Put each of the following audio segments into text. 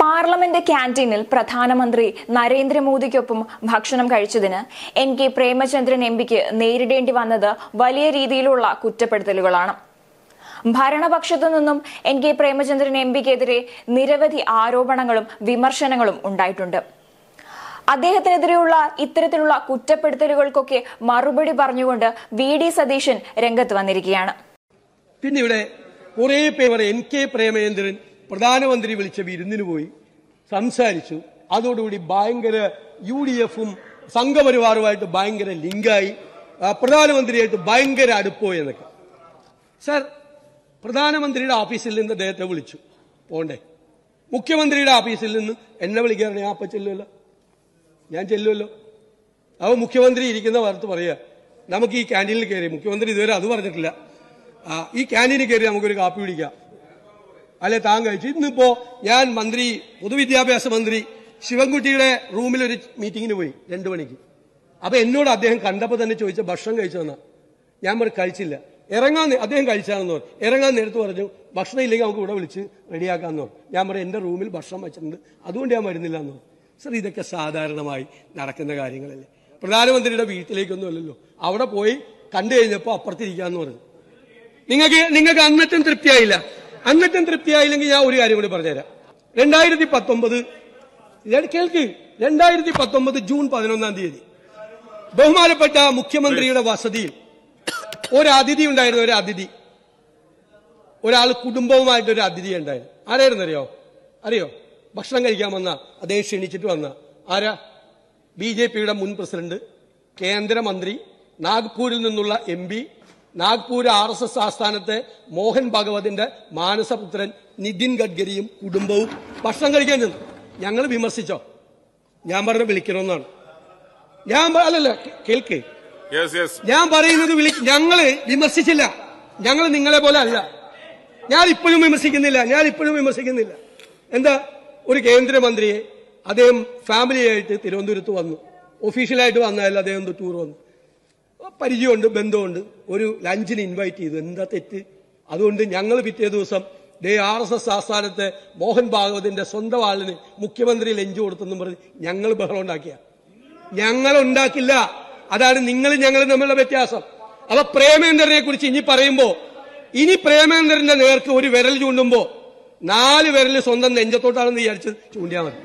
parliament ക്യാന്റീനിൽ പ്രധാനമന്ത്രി നരേന്ദ്രമോദിക്കൊപ്പം ഭക്ഷണം കഴിച്ചതിന് എൻ കെ പ്രേമചന്ദ്രൻ എം പിക്ക് നേരിടേണ്ടി വന്നത് വലിയ രീതിയിലുള്ള കുറ്റപ്പെടുത്തലുകളാണ് ഭരണപക്ഷത്തു നിന്നും എൻ കെ പ്രേമചന്ദ്രൻ എം പിക്കെതിരെ നിരവധി ആരോപണങ്ങളും വിമർശനങ്ങളും ഉണ്ടായിട്ടുണ്ട് അദ്ദേഹത്തിനെതിരെയുള്ള ഇത്തരത്തിലുള്ള കുറ്റപ്പെടുത്തലുകൾക്കൊക്കെ മറുപടി പറഞ്ഞുകൊണ്ട് വി ഡി സതീശൻ രംഗത്ത് വന്നിരിക്കുകയാണ് പിന്നെ ഇവിടെ കുറേ പേർ എൻ കെ പ്രേമചന്ദ്രൻ പ്രധാനമന്ത്രി വിളിച്ച വിരുന്നിന് പോയി സംസാരിച്ചു അതോടുകൂടി ഭയങ്കര യു ഡി എഫും സംഘപരിവാറുമായിട്ട് ഭയങ്കര ലിങ്കായി പ്രധാനമന്ത്രിയായിട്ട് ഭയങ്കര അടുപ്പോ എന്നൊക്കെ സർ പ്രധാനമന്ത്രിയുടെ ഓഫീസിൽ നിന്ന് അദ്ദേഹത്തെ വിളിച്ചു പോണ്ടേ മുഖ്യമന്ത്രിയുടെ ഓഫീസിൽ നിന്ന് എന്നെ വിളിക്കാറുണ്ട് ഞാൻ അപ്പൊ ചെല്ലുമല്ലോ ഞാൻ ചെല്ലുമല്ലോ അപ്പൊ മുഖ്യമന്ത്രി ഇരിക്കുന്ന വാർത്ത പറയുക നമുക്ക് ഈ ക്യാൻറ്റീനിൽ കയറി മുഖ്യമന്ത്രി ഇതുവരെ അത് പറഞ്ഞിട്ടില്ല ഈ ക്യാൻറ്റീനിൽ കയറി നമുക്കൊരു കാപ്പി കുടിക്കാം അല്ലെ താൻ കഴിച്ചു ഇന്നിപ്പോ ഞാൻ മന്ത്രി പൊതുവിദ്യാഭ്യാസ മന്ത്രി ശിവൻകുട്ടിയുടെ റൂമിൽ ഒരു മീറ്റിങ്ങിന് പോയി രണ്ടു മണിക്ക് അപ്പൊ എന്നോട് അദ്ദേഹം കണ്ടപ്പോൾ തന്നെ ചോദിച്ച ഭക്ഷണം കഴിച്ചോന്നാ ഞാൻ പറഞ്ഞു കഴിച്ചില്ല ഇറങ്ങാൻ അദ്ദേഹം കഴിച്ചാണെന്ന് പറഞ്ഞു ഇറങ്ങാൻ നേരത്ത് പറഞ്ഞു ഭക്ഷണം ഇല്ലെങ്കിൽ നമുക്ക് ഇവിടെ വിളിച്ച് റെഡിയാക്കാന്ന് പറഞ്ഞു ഞാൻ പറഞ്ഞു എന്റെ റൂമിൽ ഭക്ഷണം വെച്ചിട്ടുണ്ട് അതുകൊണ്ട് ഞാൻ വരുന്നില്ല എന്ന് പറഞ്ഞു സർ ഇതൊക്കെ സാധാരണമായി നടക്കുന്ന കാര്യങ്ങളല്ലേ പ്രധാനമന്ത്രിയുടെ വീട്ടിലേക്കൊന്നും അല്ലല്ലോ അവിടെ പോയി കണ്ടു കഴിഞ്ഞപ്പോൾ അപ്പുറത്തിരിക്കാന്ന് പറഞ്ഞു നിങ്ങൾക്ക് നിങ്ങൾക്ക് അന്നത്തും തൃപ്തിയായില്ല എന്നിട്ടും തൃപ്തിയായില്ലെങ്കിൽ ഞാൻ ഒരു കാര്യം കൂടി പറഞ്ഞുതരാം രണ്ടായിരത്തി പത്തൊമ്പത് കേൾക്ക് രണ്ടായിരത്തി പത്തൊമ്പത് ജൂൺ പതിനൊന്നാം തീയതി ബഹുമാനപ്പെട്ട മുഖ്യമന്ത്രിയുടെ വസതിയിൽ ഒരു അതിഥി ഉണ്ടായിരുന്നു ഒരു അതിഥി ഒരാൾ കുടുംബവുമായിട്ട് ഒരു അതിഥി ഉണ്ടായിരുന്നു ആരായിരുന്നു അറിയോ അറിയോ ഭക്ഷണം കഴിക്കാൻ വന്ന അദ്ദേഹം ക്ഷണിച്ചിട്ട് വന്ന ആരാ ബി ജെ പിയുടെ മുൻ പ്രസിഡന്റ് കേന്ദ്രമന്ത്രി നാഗ്പൂരിൽ നിന്നുള്ള M Nagpur R S S ആസ്ഥാനത്തെ മോഹൻ ഭഗവതിന്റെ മാനസപുത്രൻ നിതിൻ ഗഡ്കരിയും കുടുംബവും ഭക്ഷണം കഴിക്കാൻ ചെന്നു ഞങ്ങൾ വിമർശിച്ചോ ഞാൻ പറഞ്ഞ വിളിക്കണമെന്നാണ് ഞാൻ അല്ലല്ല കേൾക്ക് ഞാൻ പറയുന്നത് വിളി ഞങ്ങള് വിമർശിച്ചില്ല ഞങ്ങൾ നിങ്ങളെ പോലെ അല്ല ഞാൻ ഇപ്പോഴും വിമർശിക്കുന്നില്ല ഞാൻ ഇപ്പോഴും വിമർശിക്കുന്നില്ല എന്താ ഒരു കേന്ദ്രമന്ത്രിയെ അദ്ദേഹം ഫാമിലിയായിട്ട് തിരുവനന്തപുരത്ത് വന്നു ഒഫീഷ്യലായിട്ട് വന്നതല്ല അദ്ദേഹം ടൂർ വന്നു പരിചയമുണ്ട് ബന്ധമുണ്ട് ഒരു ലഞ്ചിന് ഇൻവൈറ്റ് ചെയ്തു എന്താ തെറ്റ് അതുകൊണ്ട് ഞങ്ങൾ പിറ്റേ ദിവസം ഡേ ആർ എസ് എസ് ആസ്ഥാനത്തെ മോഹൻ ഭാഗവതിന്റെ സ്വന്തം ആളിന് മുഖ്യമന്ത്രി ലഞ്ച് കൊടുത്തെന്നും പറഞ്ഞ് ഞങ്ങൾ ബഹളം ഉണ്ടാക്കിയ ഞങ്ങൾ ഉണ്ടാക്കില്ല അതാണ് നിങ്ങൾ ഞങ്ങൾ തമ്മിലുള്ള വ്യത്യാസം അപ്പൊ പ്രേമേന്ദ്രനെ കുറിച്ച് ഇനി പറയുമ്പോ ഇനി പ്രേമേന്ദ്രന്റെ നേർക്ക് ഒരു വിരൽ ചൂണ്ടുമ്പോ നാല് വിരൽ സ്വന്തം നെഞ്ചത്തോട്ടാണെന്ന് വിചാരിച്ച് ചൂണ്ടിയാൽ മതി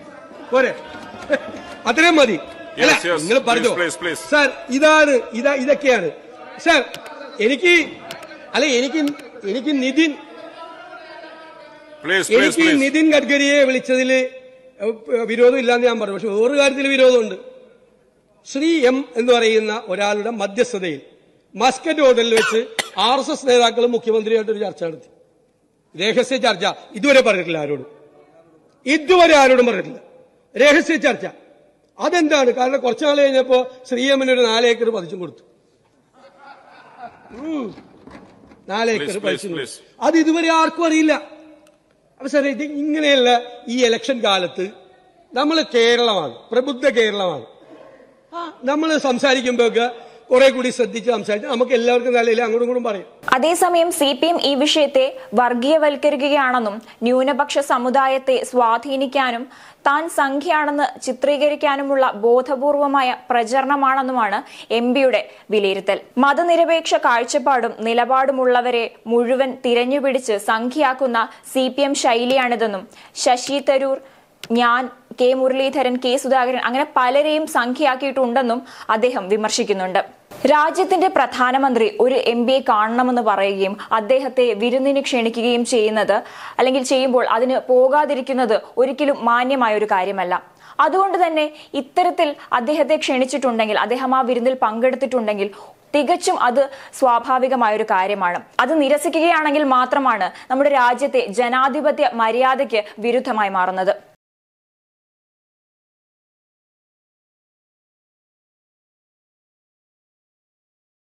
പോരെ അത്രയും മതി നിങ്ങൾ പറഞ്ഞു സാർ ഇതാണ് ഇതാ ഇതൊക്കെയാണ് സാർ എനിക്ക് അല്ലെ എനിക്ക് എനിക്ക് നിതിൻ എനിക്ക് നിതിൻ ഗഡ്കരിയെ വിളിച്ചതിൽ ഇല്ലാന്ന് ഞാൻ പറഞ്ഞു പക്ഷെ വേറൊരു കാര്യത്തിൽ വിരോധമുണ്ട് ശ്രീ എം എന്ന് പറയുന്ന ഒരാളുടെ മധ്യസ്ഥതയിൽ മസ്കറ്റ് ഹോട്ടലിൽ വെച്ച് ആർ എസ് എസ് നേതാക്കളും മുഖ്യമന്ത്രിയായിട്ടൊരു ചർച്ച നടത്തി രഹസ്യ ചർച്ച ഇതുവരെ പറഞ്ഞിട്ടില്ല ആരോടും ഇതുവരെ ആരോടും പറഞ്ഞിട്ടില്ല രഹസ്യ ചർച്ച അതെന്താണ് കാരണം കുറച്ചു നാൾ കഴിഞ്ഞപ്പോ ശ്രീയമ്മന് ഒരു നാലേക്കർ പതിച്ചും കൊടുത്തു നാലേക്കർ പതിച്ചു അത് ഇതുവരെ ആർക്കും അറിയില്ല അപ്പൊ സാറേ ഇത് ഇങ്ങനെയല്ല ഈ ഇലക്ഷൻ കാലത്ത് നമ്മൾ കേരളമാണ് പ്രബുദ്ധ കേരളമാണ് നമ്മൾ സംസാരിക്കുമ്പോഴൊക്കെ കുറെ കൂടി ശ്രദ്ധിച്ച് സംസാരിച്ച് നമുക്ക് എല്ലാവർക്കും നല്ല അങ്ങോട്ടും ഇങ്ങോട്ടും പറയും അതേസമയം സി പി എം ഈ വിഷയത്തെ വർഗീയവൽക്കരിക്കുകയാണെന്നും ന്യൂനപക്ഷ സമുദായത്തെ സ്വാധീനിക്കാനും താൻ സംഖ്യയാണെന്ന് ചിത്രീകരിക്കാനുമുള്ള ബോധപൂർവമായ പ്രചരണമാണെന്നുമാണ് എം പിയുടെ വിലയിരുത്തൽ മതനിരപേക്ഷ കാഴ്ചപ്പാടും നിലപാടുമുള്ളവരെ മുഴുവൻ തിരഞ്ഞുപിടിച്ച് സംഖ്യയാക്കുന്ന സി പി എം ശൈലിയാണിതെന്നും ശശി തരൂർ ഞാൻ കെ മുരളീധരൻ കെ സുധാകരൻ അങ്ങനെ പലരെയും സംഖ്യയാക്കിയിട്ടുണ്ടെന്നും അദ്ദേഹം വിമർശിക്കുന്നുണ്ട് രാജ്യത്തിന്റെ പ്രധാനമന്ത്രി ഒരു എം എ കാണണമെന്ന് പറയുകയും അദ്ദേഹത്തെ വിരുന്നിന് ക്ഷണിക്കുകയും ചെയ്യുന്നത് അല്ലെങ്കിൽ ചെയ്യുമ്പോൾ അതിന് പോകാതിരിക്കുന്നത് ഒരിക്കലും മാന്യമായ ഒരു കാര്യമല്ല അതുകൊണ്ട് തന്നെ ഇത്തരത്തിൽ അദ്ദേഹത്തെ ക്ഷണിച്ചിട്ടുണ്ടെങ്കിൽ അദ്ദേഹം ആ വിരുന്നിൽ പങ്കെടുത്തിട്ടുണ്ടെങ്കിൽ തികച്ചും അത് സ്വാഭാവികമായ ഒരു കാര്യമാണ് അത് നിരസിക്കുകയാണെങ്കിൽ മാത്രമാണ് നമ്മുടെ രാജ്യത്തെ ജനാധിപത്യ മര്യാദയ്ക്ക് വിരുദ്ധമായി മാറുന്നത്